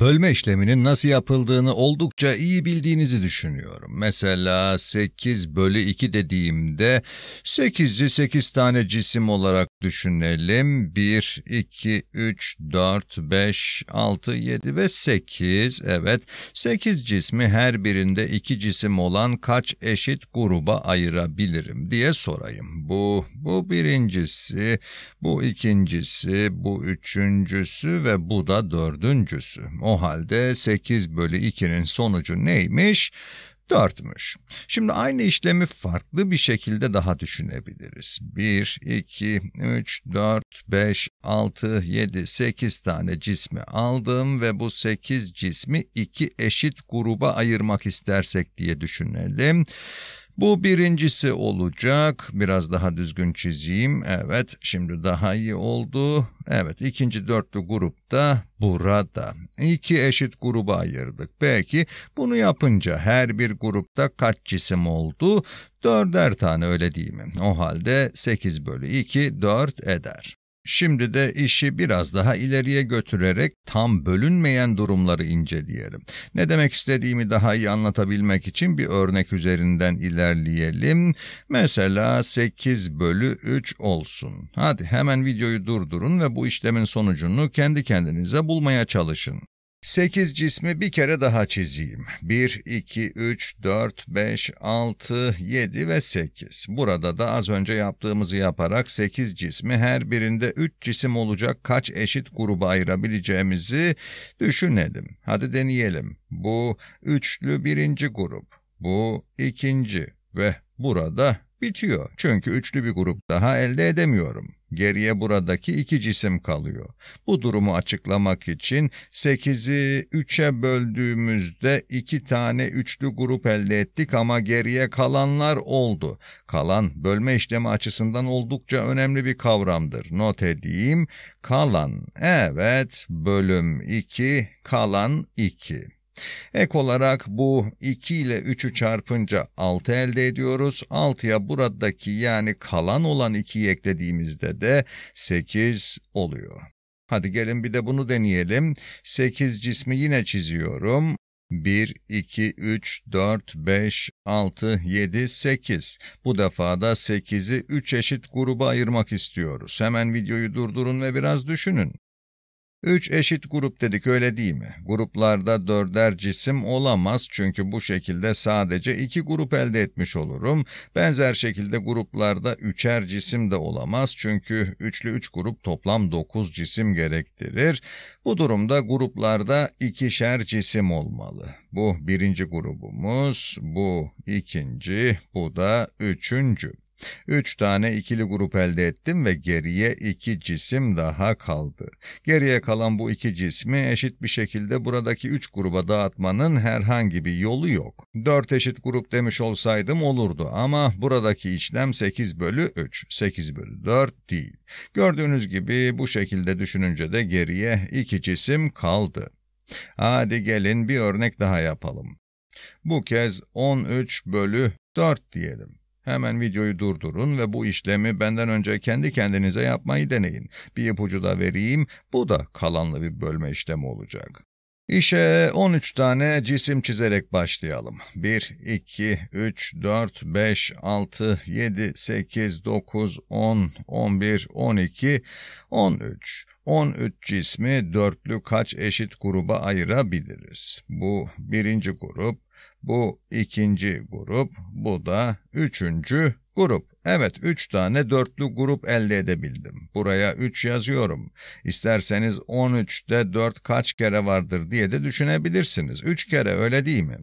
Bölme işleminin nasıl yapıldığını oldukça iyi bildiğinizi düşünüyorum. Mesela 8 bölü 2 dediğimde 8'i 8 tane cisim olarak düşünelim. 1, 2, 3, 4, 5, 6, 7 ve 8. Evet 8 cismi her birinde 2 cisim olan kaç eşit gruba ayırabilirim diye sorayım. Bu, bu birincisi, bu ikincisi, bu üçüncüsü ve bu da dördüncüsü. O halde 8 bölü 2'nin sonucu neymiş? 4'müş. Şimdi aynı işlemi farklı bir şekilde daha düşünebiliriz. 1, 2, 3, 4, 5, 6, 7, 8 tane cismi aldım ve bu 8 cismi iki eşit gruba ayırmak istersek diye düşünelim. Bu birincisi olacak. Biraz daha düzgün çizeyim. Evet şimdi daha iyi oldu. Evet ikinci dörtlü grupta burada. İki eşit gruba ayırdık. Peki bunu yapınca her bir grupta kaç cisim oldu? Dörder tane öyle değil mi? O halde 8 bölü 2 4 eder. Şimdi de işi biraz daha ileriye götürerek tam bölünmeyen durumları inceleyelim. Ne demek istediğimi daha iyi anlatabilmek için bir örnek üzerinden ilerleyelim. Mesela 8 bölü 3 olsun. Hadi hemen videoyu durdurun ve bu işlemin sonucunu kendi kendinize bulmaya çalışın. 8 cismi bir kere daha çizeyim. 1, 2, 3, 4, 5, 6, 7 ve 8. Burada da az önce yaptığımızı yaparak 8 cismi her birinde 3 cisim olacak kaç eşit gruba ayırabileceğimizi düşünelim. Hadi deneyelim. Bu üçlü birinci grup, bu ikinci ve burada bitiyor. Çünkü üçlü bir grup daha elde edemiyorum. Geriye buradaki iki cisim kalıyor. Bu durumu açıklamak için 8'i 3'e böldüğümüzde iki tane üçlü grup elde ettik ama geriye kalanlar oldu. Kalan bölme işlemi açısından oldukça önemli bir kavramdır. Not edeyim. Kalan. Evet, bölüm 2, kalan 2. Ek olarak bu 2 ile 3'ü çarpınca 6 elde ediyoruz. 6'ya buradaki yani kalan olan 2'yi eklediğimizde de 8 oluyor. Hadi gelin bir de bunu deneyelim. 8 cismi yine çiziyorum. 1, 2, 3, 4, 5, 6, 7, 8. Bu defa da 8'i 3 eşit gruba ayırmak istiyoruz. Hemen videoyu durdurun ve biraz düşünün. Üç eşit grup dedik öyle değil mi? Gruplarda dörder cisim olamaz çünkü bu şekilde sadece iki grup elde etmiş olurum. Benzer şekilde gruplarda üçer cisim de olamaz çünkü üçlü üç grup toplam dokuz cisim gerektirir. Bu durumda gruplarda ikişer cisim olmalı. Bu birinci grubumuz, bu ikinci, bu da üçüncü. Üç tane ikili grup elde ettim ve geriye iki cisim daha kaldı. Geriye kalan bu iki cismi eşit bir şekilde buradaki üç gruba dağıtmanın herhangi bir yolu yok. Dört eşit grup demiş olsaydım olurdu ama buradaki işlem 8 bölü 3, 8 bölü 4 değil. Gördüğünüz gibi bu şekilde düşününce de geriye iki cisim kaldı. Hadi gelin bir örnek daha yapalım. Bu kez 13 bölü 4 diyelim. Hemen videoyu durdurun ve bu işlemi benden önce kendi kendinize yapmayı deneyin. Bir ipucu da vereyim, bu da kalanlı bir bölme işlemi olacak. İşe 13 tane cisim çizerek başlayalım. 1, 2, 3, 4, 5, 6, 7, 8, 9, 10, 11, 12, 13. 13 cismi dörtlü kaç eşit gruba ayırabiliriz? Bu birinci grup, bu ikinci grup, bu da üçüncü Grup. Evet üç tane dörtlü grup elde edebildim. Buraya üç yazıyorum. İsterseniz 13'te 4 kaç kere vardır diye de düşünebilirsiniz. Üç kere öyle değil mi?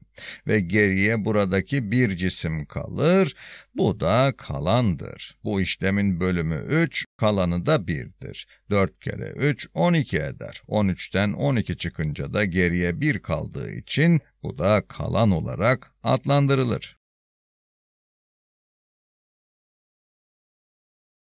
Ve geriye buradaki bir cisim kalır. Bu da kalandır. Bu işlemin bölümü 3, kalanı da 1'dir. 4 kere 3 12 eder. 13'ten 12 çıkınca da geriye 1 kaldığı için bu da kalan olarak adlandırılır.